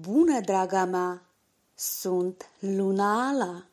Bună, draga mea! Sunt Luna Ala!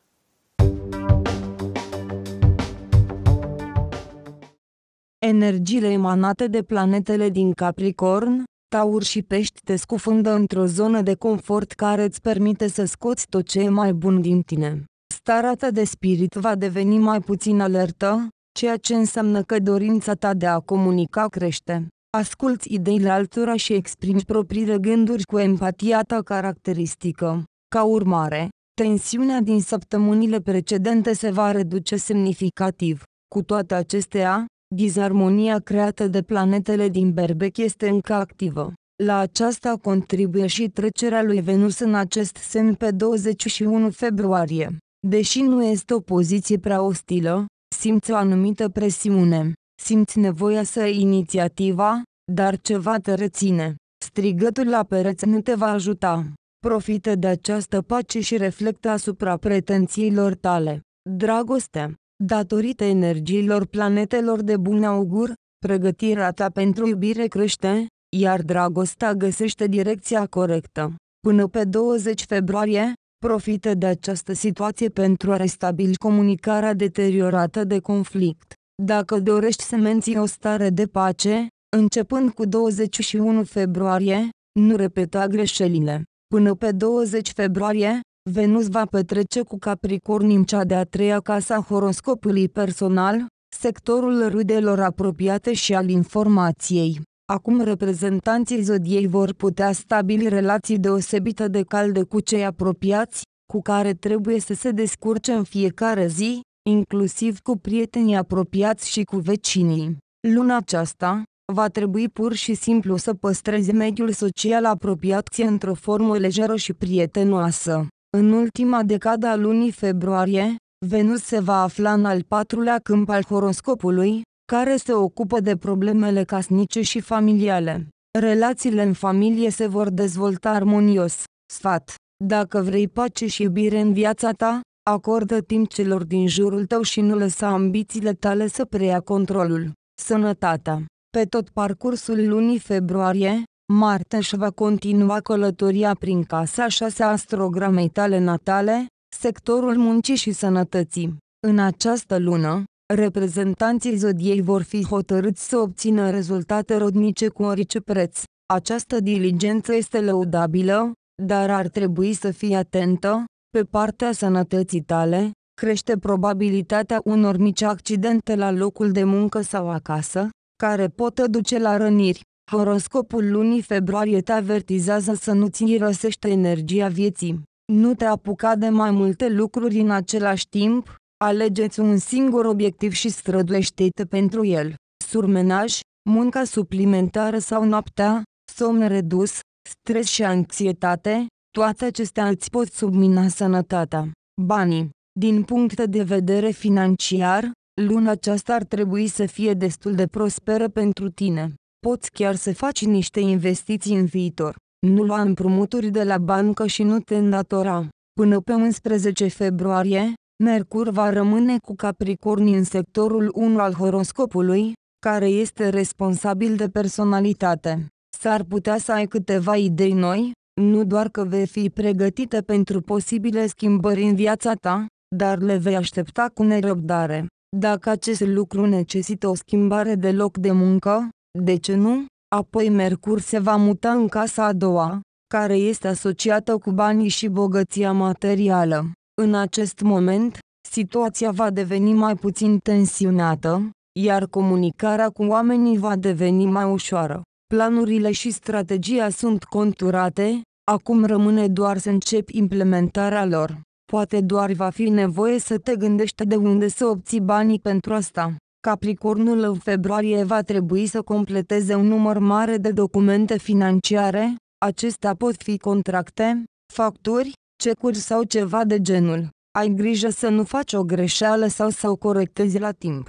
Energiile emanate de planetele din Capricorn, Taur și Pești te scufundă într-o zonă de confort care îți permite să scoți tot ce e mai bun din tine. Starea ta de spirit va deveni mai puțin alertă, ceea ce înseamnă că dorința ta de a comunica crește. Asculți ideile altora și exprimi propriile gânduri cu empatia ta caracteristică. Ca urmare, tensiunea din săptămânile precedente se va reduce semnificativ. Cu toate acestea, disarmonia creată de planetele din berbec este încă activă. La aceasta contribuie și trecerea lui Venus în acest semn pe 21 februarie. Deși nu este o poziție prea ostilă, simți o anumită presiune. Simți nevoia să ai inițiativa, dar ceva te reține. Strigătul la pereți nu te va ajuta. Profită de această pace și reflectă asupra pretențiilor tale. Dragoste, datorită energiilor planetelor de bun augur, pregătirea ta pentru iubire crește, iar dragostea găsește direcția corectă. Până pe 20 februarie, profită de această situație pentru a restabili comunicarea deteriorată de conflict. Dacă dorești să menții o stare de pace, începând cu 21 februarie, nu repeta greșelile. Până pe 20 februarie, Venus va petrece cu Capricorn în cea de-a treia casa horoscopului personal, sectorul rudelor apropiate și al informației. Acum reprezentanții zodiei vor putea stabili relații deosebite de calde cu cei apropiați, cu care trebuie să se descurce în fiecare zi, inclusiv cu prietenii apropiați și cu vecinii. Luna aceasta, va trebui pur și simplu să păstrezi mediul social apropiat ție într-o formă lejeră și prietenoasă. În ultima decadă a lunii februarie, Venus se va afla în al patrulea câmp al horoscopului, care se ocupă de problemele casnice și familiale. Relațiile în familie se vor dezvolta armonios. Sfat. Dacă vrei pace și iubire în viața ta, Acordă timp celor din jurul tău și nu lăsa ambițiile tale să preia controlul. Sănătatea. Pe tot parcursul lunii februarie, Marte își va continua călătoria prin casa șasea astrogramei tale natale, sectorul muncii și sănătății. În această lună, reprezentanții zodiei vor fi hotărâți să obțină rezultate rodnice cu orice preț. Această diligență este lăudabilă, dar ar trebui să fie atentă, pe partea sănătății tale, crește probabilitatea unor mici accidente la locul de muncă sau acasă, care pot duce la răniri. Horoscopul lunii februarie te avertizează să nu-ți irosești energia vieții. Nu te apuca de mai multe lucruri în același timp, alegeți un singur obiectiv și străduiește-te pentru el. Surmenaj, munca suplimentară sau noaptea, somn redus, stres și anxietate, toate acestea îți pot submina sănătatea, banii. Din punct de vedere financiar, luna aceasta ar trebui să fie destul de prosperă pentru tine. Poți chiar să faci niște investiții în viitor. Nu lua împrumuturi de la bancă și nu te îndatora. Până pe 11 februarie, Mercur va rămâne cu Capricorni în sectorul 1 al horoscopului, care este responsabil de personalitate. S-ar putea să ai câteva idei noi, nu doar că vei fi pregătită pentru posibile schimbări în viața ta, dar le vei aștepta cu nerăbdare. Dacă acest lucru necesită o schimbare de loc de muncă, de ce nu? Apoi Mercur se va muta în casa a doua, care este asociată cu banii și bogăția materială. În acest moment, situația va deveni mai puțin tensionată, iar comunicarea cu oamenii va deveni mai ușoară. Planurile și strategia sunt conturate, acum rămâne doar să începi implementarea lor. Poate doar va fi nevoie să te gândești de unde să obții banii pentru asta. Capricornul în februarie va trebui să completeze un număr mare de documente financiare, acestea pot fi contracte, facturi, cecuri sau ceva de genul. Ai grijă să nu faci o greșeală sau să o corectezi la timp.